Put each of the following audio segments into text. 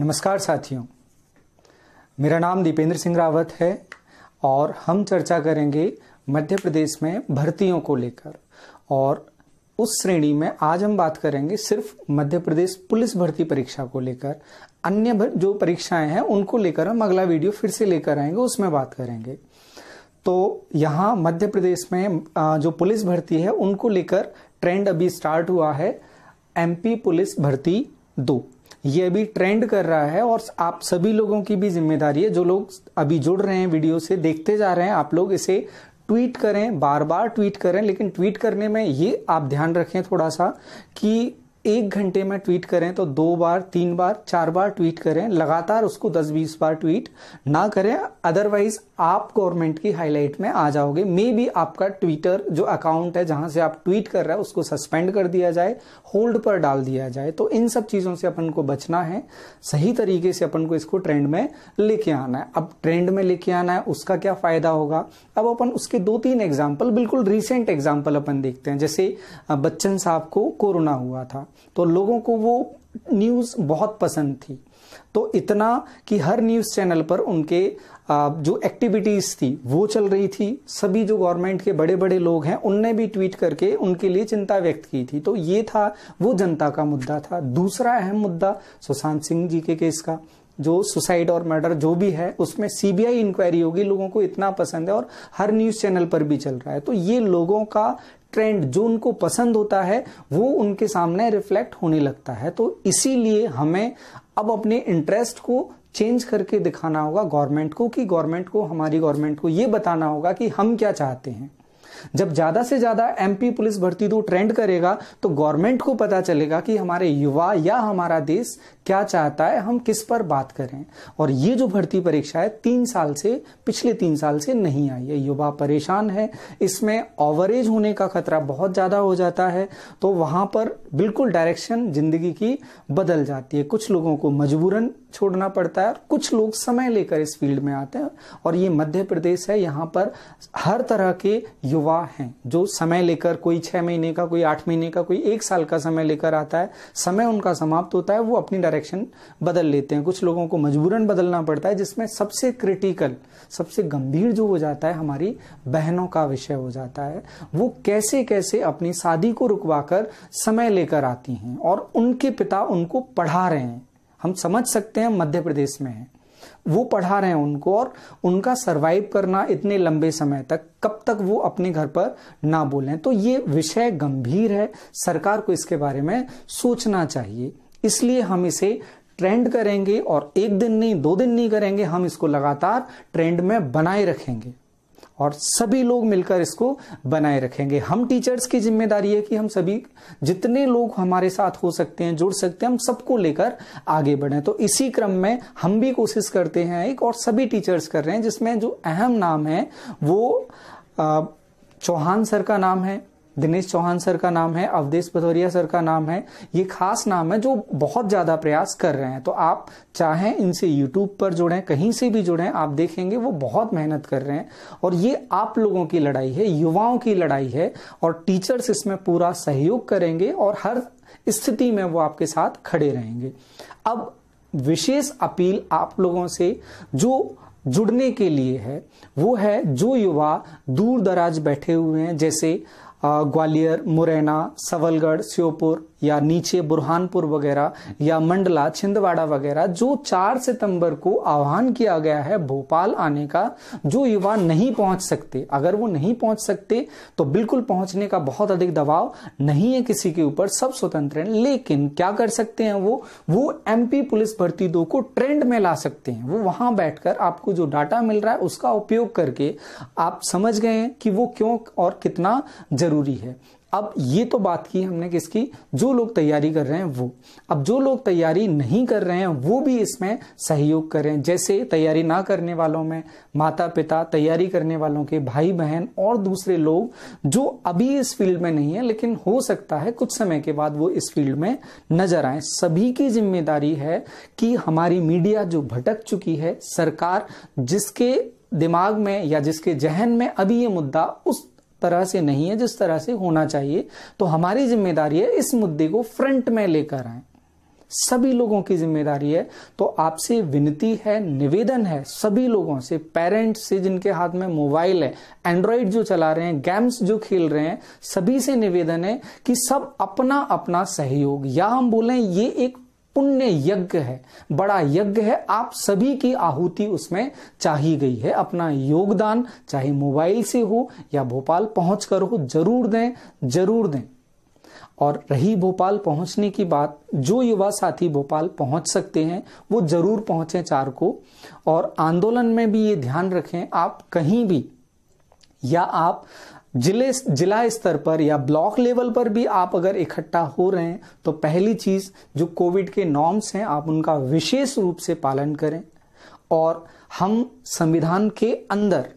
नमस्कार साथियों मेरा नाम दीपेंद्र सिंह रावत है और हम चर्चा करेंगे मध्य प्रदेश में भर्तियों को लेकर और उस श्रेणी में आज हम बात करेंगे सिर्फ मध्य प्रदेश पुलिस भर्ती परीक्षा को लेकर अन्य जो परीक्षाएं हैं उनको लेकर हम अगला वीडियो फिर से लेकर आएंगे उसमें बात करेंगे तो यहाँ मध्य प्रदेश में जो पुलिस भर्ती है उनको लेकर ट्रेंड अभी स्टार्ट हुआ है एमपी पुलिस भर्ती दो ये अभी ट्रेंड कर रहा है और आप सभी लोगों की भी जिम्मेदारी है जो लोग अभी जुड़ रहे हैं वीडियो से देखते जा रहे हैं आप लोग इसे ट्वीट करें बार बार ट्वीट करें लेकिन ट्वीट करने में ये आप ध्यान रखें थोड़ा सा कि एक घंटे में ट्वीट करें तो दो बार तीन बार चार बार ट्वीट करें लगातार उसको दस बीस बार ट्वीट ना करें अदरवाइज आप गवर्नमेंट की हाईलाइट में आ जाओगे मे बी आपका ट्विटर जो अकाउंट है जहां से आप ट्वीट कर रहे हैं उसको सस्पेंड कर दिया जाए होल्ड पर डाल दिया जाए तो इन सब चीजों से अपन को बचना है सही तरीके से अपन को इसको ट्रेंड में लेके आना है अब ट्रेंड में लेके आना है उसका क्या फायदा होगा अब अपन उसके दो तीन एग्जाम्पल बिल्कुल रिसेंट एग्जाम्पल अपन देखते हैं जैसे बच्चन साहब को कोरोना हुआ था तो लोगों को वो न्यूज़ बहुत पसंद थी तो इतना कि हर न्यूज़ चैनल पर उनके जो एक्टिविटीज़ थी वो चल रही थी सभी जो गवर्नमेंट के बड़े बड़े लोग हैं उनने भी ट्वीट करके उनके लिए चिंता व्यक्त की थी तो ये था वो जनता का मुद्दा था दूसरा अहम मुद्दा सुशांत सिंह जी के केस का जो सुसाइड और मर्डर जो भी है उसमें सीबीआई इंक्वायरी होगी लोगों को इतना पसंद है और हर न्यूज चैनल पर भी चल रहा है तो ये लोगों का ट्रेंड जो उनको पसंद होता है वो उनके सामने रिफ्लेक्ट होने लगता है तो इसीलिए हमें अब अपने इंटरेस्ट को चेंज करके दिखाना होगा गवर्नमेंट को कि गवर्नमेंट को हमारी गवर्नमेंट को ये बताना होगा कि हम क्या चाहते हैं जब ज्यादा से ज्यादा एमपी पुलिस भर्ती दो तो ट्रेंड करेगा तो गवर्नमेंट को पता चलेगा कि हमारे युवा या हमारा देश क्या चाहता है हम किस पर बात करें और ये जो भर्ती परीक्षा है तीन साल से पिछले तीन साल से नहीं आई है युवा परेशान है इसमें ओवरेज होने का खतरा बहुत ज्यादा हो जाता है तो वहां पर बिल्कुल डायरेक्शन जिंदगी की बदल जाती है कुछ लोगों को मजबूरन छोड़ना पड़ता है और कुछ लोग समय लेकर इस फील्ड में आते हैं और ये मध्य प्रदेश है यहाँ पर हर तरह के युवा हैं जो समय लेकर कोई छह महीने का कोई आठ महीने का कोई एक साल का समय लेकर आता है समय उनका समाप्त होता है वो अपनी डायरेक्शन बदल लेते हैं कुछ लोगों को मजबूरन बदलना पड़ता है जिसमें सबसे क्रिटिकल सबसे गंभीर जो हो जाता है हमारी बहनों का विषय हो जाता है वो कैसे कैसे अपनी शादी को रुकवाकर समय लेकर आती हैं और उनके पिता उनको पढ़ा रहे हैं हम समझ सकते हैं मध्य प्रदेश में है वो पढ़ा रहे हैं उनको और उनका सरवाइव करना इतने लंबे समय तक कब तक वो अपने घर पर ना बोलें तो ये विषय गंभीर है सरकार को इसके बारे में सोचना चाहिए इसलिए हम इसे ट्रेंड करेंगे और एक दिन नहीं दो दिन नहीं करेंगे हम इसको लगातार ट्रेंड में बनाए रखेंगे और सभी लोग मिलकर इसको बनाए रखेंगे हम टीचर्स की जिम्मेदारी है कि हम सभी जितने लोग हमारे साथ हो सकते हैं जुड़ सकते हैं हम सबको लेकर आगे बढ़ें तो इसी क्रम में हम भी कोशिश करते हैं एक और सभी टीचर्स कर रहे हैं जिसमें जो अहम नाम है वो चौहान सर का नाम है दिनेश चौहान सर का नाम है अवधेश भदौरिया सर का नाम है ये खास नाम है जो बहुत ज़्यादा प्रयास कर रहे हैं तो आप चाहें इनसे यूट्यूब पर जुड़ें कहीं से भी जुड़ें आप देखेंगे वो बहुत मेहनत कर रहे हैं और ये आप लोगों की लड़ाई है युवाओं की लड़ाई है और टीचर्स इसमें पूरा सहयोग करेंगे और हर स्थिति में वो आपके साथ खड़े रहेंगे अब विशेष अपील आप लोगों से जो जुड़ने के लिए है वो है जो युवा दूर दराज बैठे हुए हैं जैसे ग्वालियर मुरैना सवलगढ़ श्योपुर या नीचे बुरहानपुर वगैरह या मंडला छिंदवाड़ा वगैरह जो 4 सितंबर को आह्वान किया गया है भोपाल आने का जो युवा नहीं पहुंच सकते अगर वो नहीं पहुंच सकते तो बिल्कुल पहुंचने का बहुत अधिक दबाव नहीं है किसी के ऊपर सब स्वतंत्र हैं लेकिन क्या कर सकते हैं वो वो एमपी पुलिस भर्ती दो को ट्रेंड में ला सकते हैं वो वहां बैठकर आपको जो डाटा मिल रहा है उसका उपयोग करके आप समझ गए हैं कि वो क्यों और कितना जरूरी है अब ये तो बात की हमने किसकी जो लोग तैयारी कर रहे हैं वो अब जो लोग तैयारी नहीं कर रहे हैं वो भी इसमें सहयोग करें जैसे तैयारी ना करने वालों में माता पिता तैयारी करने वालों के भाई बहन और दूसरे लोग जो अभी इस फील्ड में नहीं है लेकिन हो सकता है कुछ समय के बाद वो इस फील्ड में नजर आए सभी की जिम्मेदारी है कि हमारी मीडिया जो भटक चुकी है सरकार जिसके दिमाग में या जिसके जहन में अभी ये मुद्दा उस तरह से नहीं है जिस तरह से होना चाहिए तो हमारी जिम्मेदारी है इस मुद्दे को फ्रंट में लेकर आए सभी लोगों की जिम्मेदारी है तो आपसे विनती है निवेदन है सभी लोगों से पेरेंट्स से जिनके हाथ में मोबाइल है एंड्रॉइड जो चला रहे हैं गेम्स जो खेल रहे हैं सभी से निवेदन है कि सब अपना अपना सहयोग या हम बोलें ये एक पुण्य यज्ञ है बड़ा यज्ञ है आप सभी की आहुति उसमें चाही गई है अपना योगदान चाहे मोबाइल से हो या भोपाल पहुंच कर हो जरूर दें जरूर दें और रही भोपाल पहुंचने की बात जो युवा साथी भोपाल पहुंच सकते हैं वो जरूर पहुंचे चार को और आंदोलन में भी ये ध्यान रखें आप कहीं भी या आप जिले जिला स्तर पर या ब्लॉक लेवल पर भी आप अगर इकट्ठा हो रहे हैं तो पहली चीज़ जो कोविड के नॉर्म्स हैं आप उनका विशेष रूप से पालन करें और हम संविधान के अंदर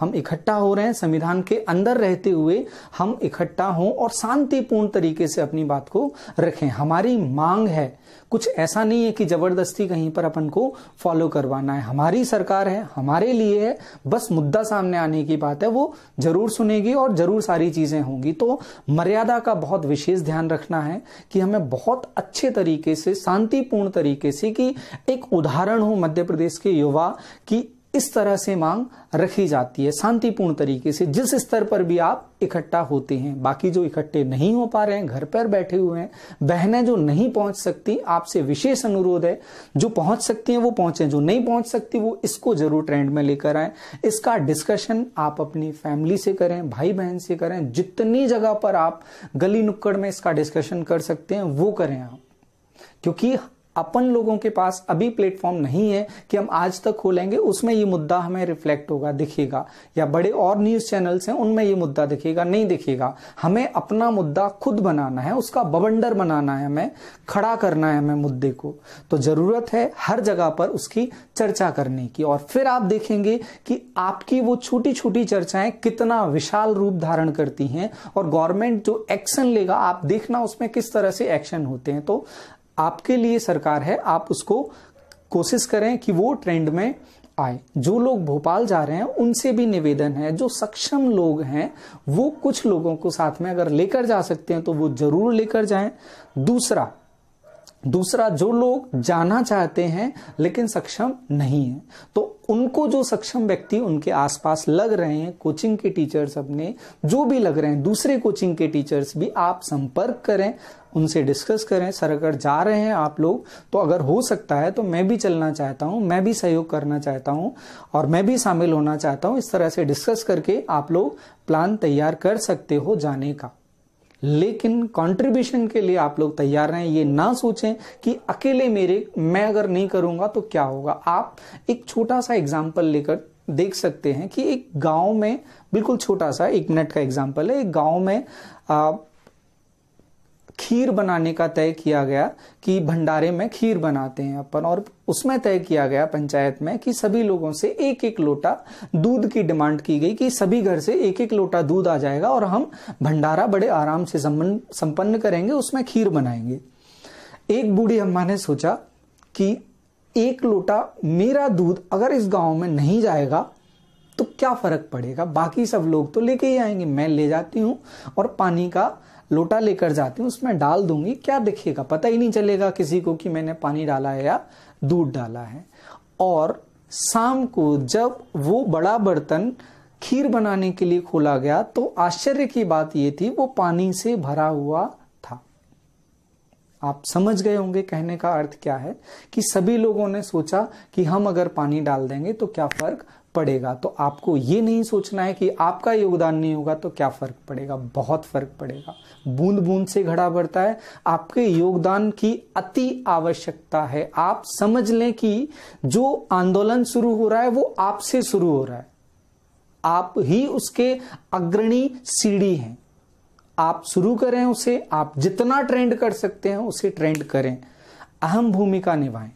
हम इकट्ठा हो रहे हैं संविधान के अंदर रहते हुए हम इकट्ठा हों और शांतिपूर्ण तरीके से अपनी बात को रखें हमारी मांग है कुछ ऐसा नहीं है कि जबरदस्ती कहीं पर अपन को फॉलो करवाना है हमारी सरकार है हमारे लिए है बस मुद्दा सामने आने की बात है वो जरूर सुनेगी और जरूर सारी चीजें होंगी तो मर्यादा का बहुत विशेष ध्यान रखना है कि हमें बहुत अच्छे तरीके से शांतिपूर्ण तरीके से कि एक उदाहरण हो मध्य प्रदेश के युवा की इस तरह से मांग रखी जाती है शांतिपूर्ण तरीके से जिस स्तर पर भी आप इकट्ठा होते हैं बाकी जो इकट्ठे नहीं हो पा रहे हैं घर पर बैठे हुए हैं बहनें जो नहीं पहुंच सकती आपसे विशेष अनुरोध है जो पहुंच सकती हैं वो पहुंचे जो नहीं पहुंच सकती वो इसको जरूर ट्रेंड में लेकर आए इसका डिस्कशन आप अपनी फैमिली से करें भाई बहन से करें जितनी जगह पर आप गली नुक्कड़ में इसका डिस्कशन कर सकते हैं वो करें आप क्योंकि अपन लोगों के पास अभी प्लेटफॉर्म नहीं है कि हम आज तक खोलेंगे उसमें ये मुद्दा हमें रिफ्लेक्ट होगा दिखेगा या बड़े और न्यूज चैनल्स हैं उनमें ये मुद्दा दिखेगा नहीं दिखेगा हमें अपना मुद्दा खुद बनाना है उसका बवंडर बनाना है हमें खड़ा करना है हमें मुद्दे को तो जरूरत है हर जगह पर उसकी चर्चा करने की और फिर आप देखेंगे कि आपकी वो छोटी छोटी चर्चाएं कितना विशाल रूप धारण करती हैं और गवर्नमेंट जो एक्शन लेगा आप देखना उसमें किस तरह से एक्शन होते हैं तो आपके लिए सरकार है आप उसको कोशिश करें कि वो ट्रेंड में आए जो लोग भोपाल जा रहे हैं उनसे भी निवेदन है जो सक्षम लोग हैं वो कुछ लोगों को साथ में अगर लेकर जा सकते हैं तो वो जरूर लेकर जाएं दूसरा दूसरा जो लोग जाना चाहते हैं लेकिन सक्षम नहीं है तो उनको जो सक्षम व्यक्ति उनके आसपास लग रहे हैं कोचिंग के टीचर्स अपने जो भी लग रहे हैं दूसरे कोचिंग के टीचर्स भी आप संपर्क करें उनसे डिस्कस करें सर अगर जा रहे हैं आप लोग तो अगर हो सकता है तो मैं भी चलना चाहता हूं मैं भी सहयोग करना चाहता हूं और मैं भी शामिल होना चाहता हूं इस तरह से डिस्कस करके आप लोग प्लान तैयार कर सकते हो जाने का लेकिन कंट्रीब्यूशन के लिए आप लोग तैयार रहें ये ना सोचें कि अकेले मेरे मैं अगर नहीं करूंगा तो क्या होगा आप एक छोटा सा एग्जाम्पल लेकर देख सकते हैं कि एक गांव में बिल्कुल छोटा सा एक मिनट का एग्जाम्पल है एक गांव में खीर बनाने का तय किया गया कि भंडारे में खीर बनाते हैं अपन और उसमें तय किया गया पंचायत में कि सभी लोगों से एक एक लोटा दूध की डिमांड की गई कि सभी घर से एक एक लोटा दूध आ जाएगा और हम भंडारा बड़े आराम से संपन्न करेंगे उसमें खीर बनाएंगे एक बूढ़ी अम्मा ने सोचा कि एक लोटा मेरा दूध अगर इस गांव में नहीं जाएगा तो क्या फर्क पड़ेगा बाकी सब लोग तो लेके ही आएंगे मैं ले जाती हूं और पानी का लोटा लेकर जाती हूँ उसमें डाल दूंगी क्या दिखेगा पता ही नहीं चलेगा किसी को कि मैंने पानी डाला है या दूध डाला है और शाम को जब वो बड़ा बर्तन खीर बनाने के लिए खोला गया तो आश्चर्य की बात यह थी वो पानी से भरा हुआ था आप समझ गए होंगे कहने का अर्थ क्या है कि सभी लोगों ने सोचा कि हम अगर पानी डाल देंगे तो क्या फर्क पड़ेगा तो आपको ये नहीं सोचना है कि आपका योगदान नहीं होगा तो क्या फर्क पड़ेगा बहुत फर्क पड़ेगा बूंद बूंद से घड़ा भरता है आपके योगदान की अति आवश्यकता है आप समझ लें कि जो आंदोलन शुरू हो रहा है वो आपसे शुरू हो रहा है आप ही उसके अग्रणी सीढ़ी हैं आप शुरू करें उसे आप जितना ट्रेंड कर सकते हैं उसे ट्रेंड करें अहम भूमिका निभाएं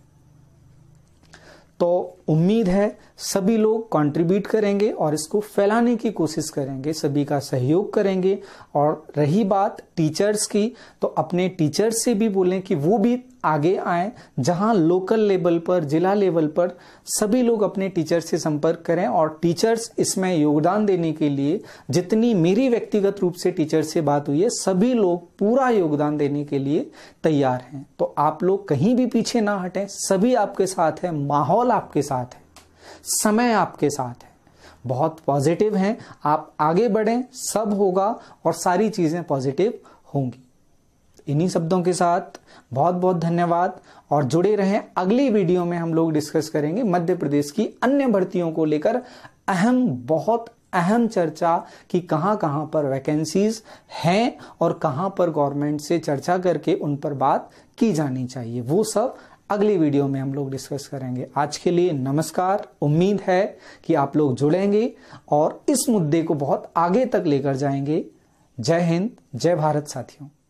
तो उम्मीद है सभी लोग कंट्रीब्यूट करेंगे और इसको फैलाने की कोशिश करेंगे सभी का सहयोग करेंगे और रही बात टीचर्स की तो अपने टीचर्स से भी बोलें कि वो भी आगे आए जहां लोकल लेवल पर जिला लेवल पर सभी लोग अपने टीचर्स से संपर्क करें और टीचर्स इसमें योगदान देने के लिए जितनी मेरी व्यक्तिगत रूप से टीचर्स से बात हुई है सभी लोग पूरा योगदान देने के लिए तैयार हैं तो आप लोग कहीं भी पीछे ना हटें सभी आपके साथ है माहौल आपके साथ है समय आपके साथ है बहुत पॉजिटिव हैं आप आगे बढ़ें सब होगा और सारी चीज़ें पॉजिटिव होंगी इन्हीं शब्दों के साथ बहुत बहुत धन्यवाद और जुड़े रहें अगली वीडियो में हम लोग डिस्कस करेंगे मध्य प्रदेश की अन्य भर्तियों को लेकर अहम बहुत अहम चर्चा कि कहां कहां पर वैकेंसीज हैं और कहां पर गवर्नमेंट से चर्चा करके उन पर बात की जानी चाहिए वो सब अगली वीडियो में हम लोग डिस्कस करेंगे आज के लिए नमस्कार उम्मीद है कि आप लोग जुड़ेंगे और इस मुद्दे को बहुत आगे तक लेकर जाएंगे जय हिंद जय भारत साथियों